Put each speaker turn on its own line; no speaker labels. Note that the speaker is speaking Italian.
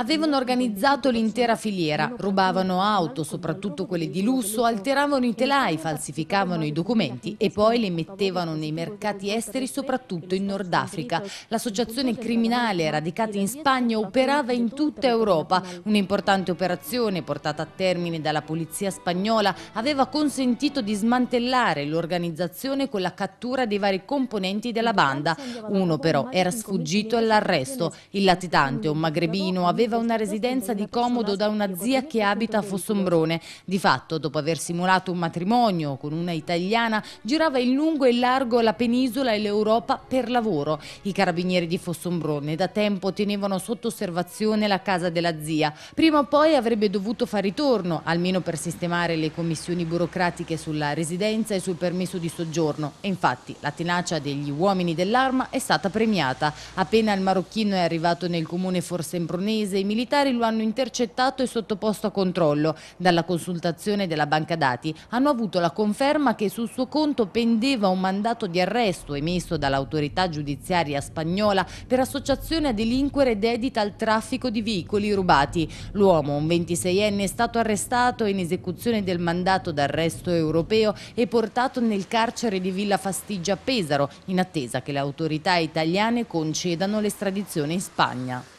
Avevano organizzato l'intera filiera, rubavano auto, soprattutto quelle di lusso, alteravano i telai, falsificavano i documenti e poi li mettevano nei mercati esteri, soprattutto in Nord Africa. L'associazione criminale radicata in Spagna operava in tutta Europa. Un'importante operazione portata a termine dalla polizia spagnola aveva consentito di smantellare l'organizzazione con la cattura dei vari componenti della banda. Uno però era sfuggito all'arresto. Il latitante, un magrebino aveva una residenza di comodo da una zia che abita a Fossombrone. Di fatto, dopo aver simulato un matrimonio con una italiana, girava in lungo e largo la penisola e l'Europa per lavoro. I carabinieri di Fossombrone da tempo tenevano sotto osservazione la casa della zia. Prima o poi avrebbe dovuto far ritorno, almeno per sistemare le commissioni burocratiche sulla residenza e sul permesso di soggiorno. E infatti la tenacia degli uomini dell'arma è stata premiata. Appena il marocchino è arrivato nel comune Forsembronese, albanese. I militari lo hanno intercettato e sottoposto a controllo. Dalla consultazione della banca dati hanno avuto la conferma che sul suo conto pendeva un mandato di arresto emesso dall'autorità giudiziaria spagnola per associazione a delinquere dedita al traffico di veicoli rubati. L'uomo, un 26enne, è stato arrestato in esecuzione del mandato d'arresto europeo e portato nel carcere di Villa Fastigia a Pesaro in attesa che le autorità italiane concedano l'estradizione in Spagna.